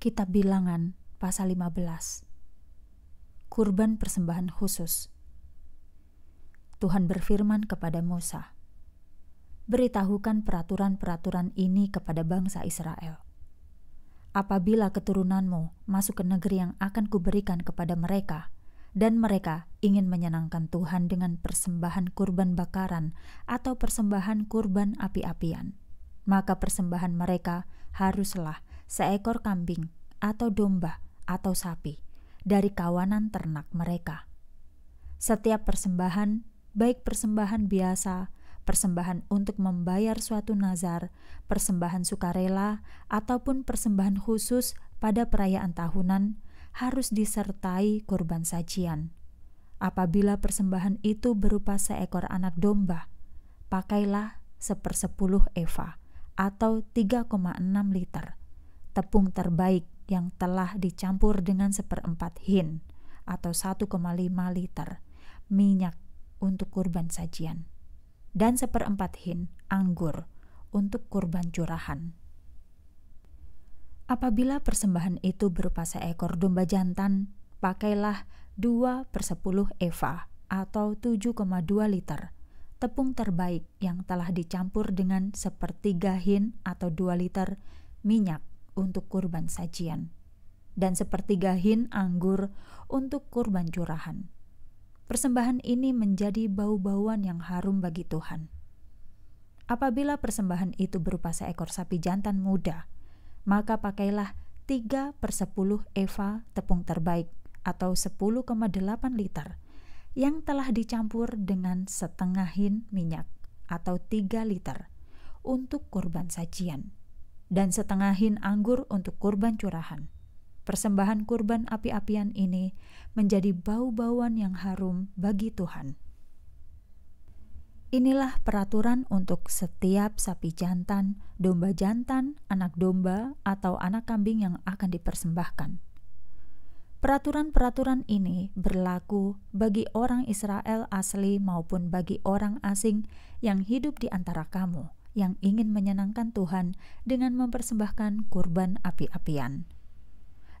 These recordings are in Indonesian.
Kitab Bilangan pasal 15. Kurban persembahan khusus. Tuhan berfirman kepada Musa, "Beritahukan peraturan-peraturan ini kepada bangsa Israel. Apabila keturunanmu masuk ke negeri yang akan kuberikan kepada mereka, dan mereka ingin menyenangkan Tuhan dengan persembahan kurban bakaran atau persembahan kurban api-apian, maka persembahan mereka haruslah seekor kambing atau domba atau sapi dari kawanan ternak mereka. Setiap persembahan, baik persembahan biasa, persembahan untuk membayar suatu nazar, persembahan sukarela, ataupun persembahan khusus pada perayaan tahunan, harus disertai korban sajian. Apabila persembahan itu berupa seekor anak domba, pakailah sepersepuluh eva atau 3,6 liter tepung terbaik yang telah dicampur dengan seperempat hin atau 1,5 liter minyak untuk kurban sajian dan seperempat hin anggur untuk kurban curahan. Apabila persembahan itu berupa seekor domba jantan, pakailah 2 per 10 eva atau 7,2 liter tepung terbaik yang telah dicampur dengan sepertiga hin atau 2 liter minyak untuk kurban sajian, dan sepertiga hin anggur untuk kurban curahan. Persembahan ini menjadi bau-bauan yang harum bagi Tuhan. Apabila persembahan itu berupa seekor sapi jantan muda, maka pakailah 3 per 10 eva tepung terbaik atau 10,8 liter yang telah dicampur dengan setengah hin minyak atau 3 liter untuk kurban sajian dan setengahin anggur untuk kurban curahan. Persembahan kurban api-apian ini menjadi bau-bauan yang harum bagi Tuhan. Inilah peraturan untuk setiap sapi jantan, domba jantan, anak domba, atau anak kambing yang akan dipersembahkan. Peraturan-peraturan ini berlaku bagi orang Israel asli maupun bagi orang asing yang hidup di antara kamu yang ingin menyenangkan Tuhan dengan mempersembahkan kurban api-apian.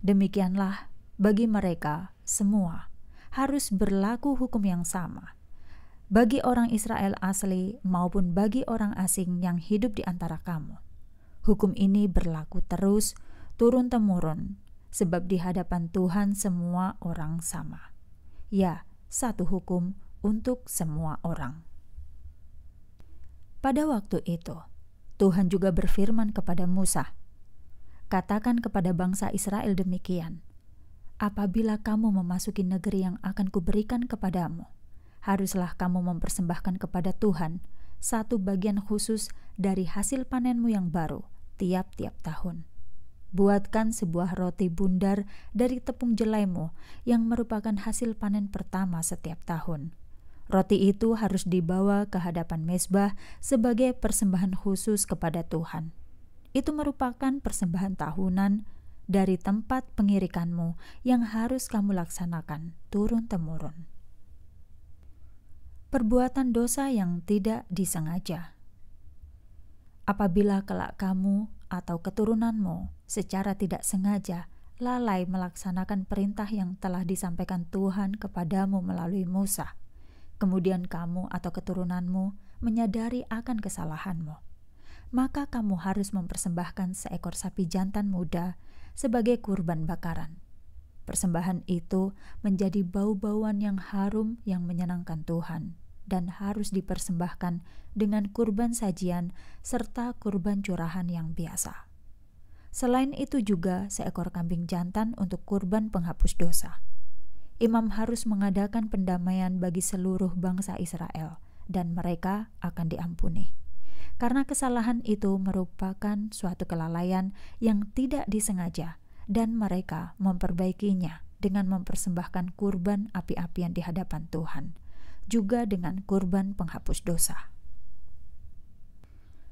Demikianlah bagi mereka semua harus berlaku hukum yang sama. Bagi orang Israel asli maupun bagi orang asing yang hidup di antara kamu, hukum ini berlaku terus turun-temurun, sebab di hadapan Tuhan semua orang sama. Ya, satu hukum untuk semua orang. Pada waktu itu, Tuhan juga berfirman kepada Musa, "Katakan kepada bangsa Israel demikian: Apabila kamu memasuki negeri yang akan kuberikan kepadamu, haruslah kamu mempersembahkan kepada Tuhan satu bagian khusus dari hasil panenmu yang baru tiap-tiap tahun. Buatkan sebuah roti bundar dari tepung jelaimu yang merupakan hasil panen pertama setiap tahun." Roti itu harus dibawa ke hadapan mesbah sebagai persembahan khusus kepada Tuhan. Itu merupakan persembahan tahunan dari tempat pengirikanmu yang harus kamu laksanakan turun-temurun. Perbuatan dosa yang tidak disengaja. Apabila kelak kamu atau keturunanmu secara tidak sengaja lalai melaksanakan perintah yang telah disampaikan Tuhan kepadamu melalui Musa, kemudian kamu atau keturunanmu menyadari akan kesalahanmu, maka kamu harus mempersembahkan seekor sapi jantan muda sebagai kurban bakaran. Persembahan itu menjadi bau-bauan yang harum yang menyenangkan Tuhan dan harus dipersembahkan dengan kurban sajian serta kurban curahan yang biasa. Selain itu juga seekor kambing jantan untuk kurban penghapus dosa imam harus mengadakan pendamaian bagi seluruh bangsa Israel, dan mereka akan diampuni. Karena kesalahan itu merupakan suatu kelalaian yang tidak disengaja, dan mereka memperbaikinya dengan mempersembahkan kurban api-apian di hadapan Tuhan, juga dengan kurban penghapus dosa.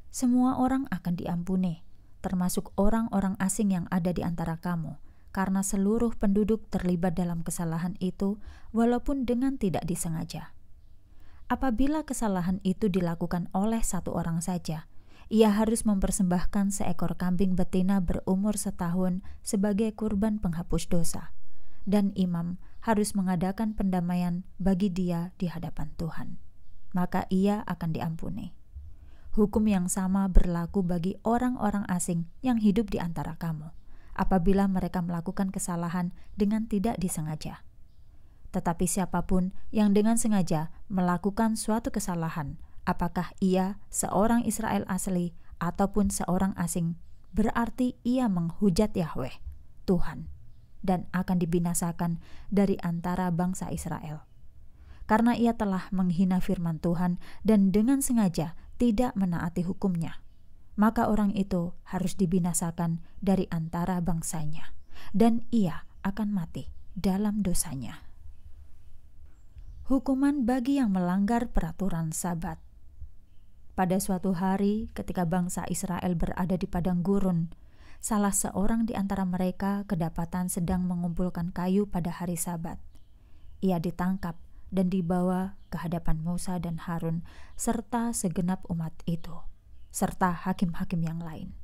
Semua orang akan diampuni, termasuk orang-orang asing yang ada di antara kamu karena seluruh penduduk terlibat dalam kesalahan itu, walaupun dengan tidak disengaja. Apabila kesalahan itu dilakukan oleh satu orang saja, ia harus mempersembahkan seekor kambing betina berumur setahun sebagai kurban penghapus dosa, dan imam harus mengadakan pendamaian bagi dia di hadapan Tuhan. Maka ia akan diampuni hukum yang sama berlaku bagi orang-orang asing yang hidup di antara kamu apabila mereka melakukan kesalahan dengan tidak disengaja. Tetapi siapapun yang dengan sengaja melakukan suatu kesalahan, apakah ia seorang Israel asli ataupun seorang asing, berarti ia menghujat Yahweh, Tuhan, dan akan dibinasakan dari antara bangsa Israel. Karena ia telah menghina firman Tuhan dan dengan sengaja tidak menaati hukumnya maka orang itu harus dibinasakan dari antara bangsanya, dan ia akan mati dalam dosanya. Hukuman bagi yang melanggar peraturan Sabat. Pada suatu hari, ketika bangsa Israel berada di padang gurun, salah seorang di antara mereka kedapatan sedang mengumpulkan kayu pada hari Sabat. Ia ditangkap dan dibawa ke hadapan Musa dan Harun, serta segenap umat itu serta hakim-hakim yang lain.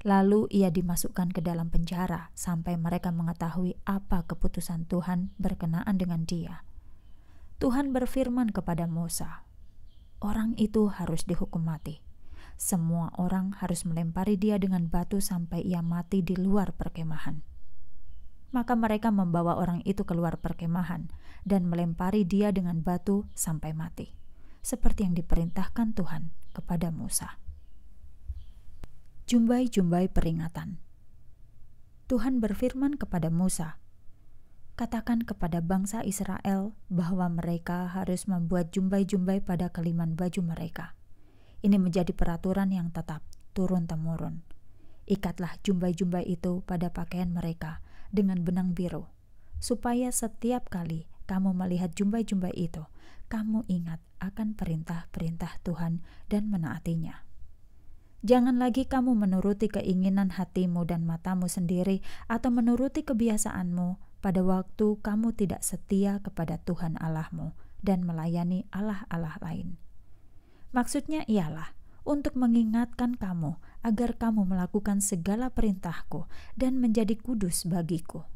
Lalu ia dimasukkan ke dalam penjara sampai mereka mengetahui apa keputusan Tuhan berkenaan dengan dia. Tuhan berfirman kepada Musa, "Orang itu harus dihukum mati. Semua orang harus melempari dia dengan batu sampai ia mati di luar perkemahan." Maka mereka membawa orang itu keluar perkemahan dan melempari dia dengan batu sampai mati seperti yang diperintahkan Tuhan kepada Musa. Jumbai-jumbai peringatan. Tuhan berfirman kepada Musa, "Katakan kepada bangsa Israel bahwa mereka harus membuat jumbai-jumbai pada keliman baju mereka. Ini menjadi peraturan yang tetap turun-temurun. Ikatlah jumbai-jumbai itu pada pakaian mereka dengan benang biru, supaya setiap kali kamu melihat jumbai-jumbai itu, kamu ingat akan perintah-perintah Tuhan dan menaatinya. Jangan lagi kamu menuruti keinginan hatimu dan matamu sendiri, atau menuruti kebiasaanmu pada waktu kamu tidak setia kepada Tuhan Allahmu dan melayani Allah-Allah lain. Maksudnya ialah untuk mengingatkan kamu agar kamu melakukan segala perintahku dan menjadi kudus bagiku,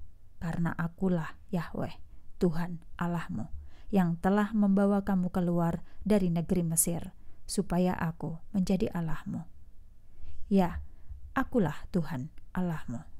karena akulah Yahweh, Tuhan Allahmu yang telah membawa kamu keluar dari negeri Mesir, supaya aku menjadi Allahmu. Ya, akulah Tuhan Allahmu.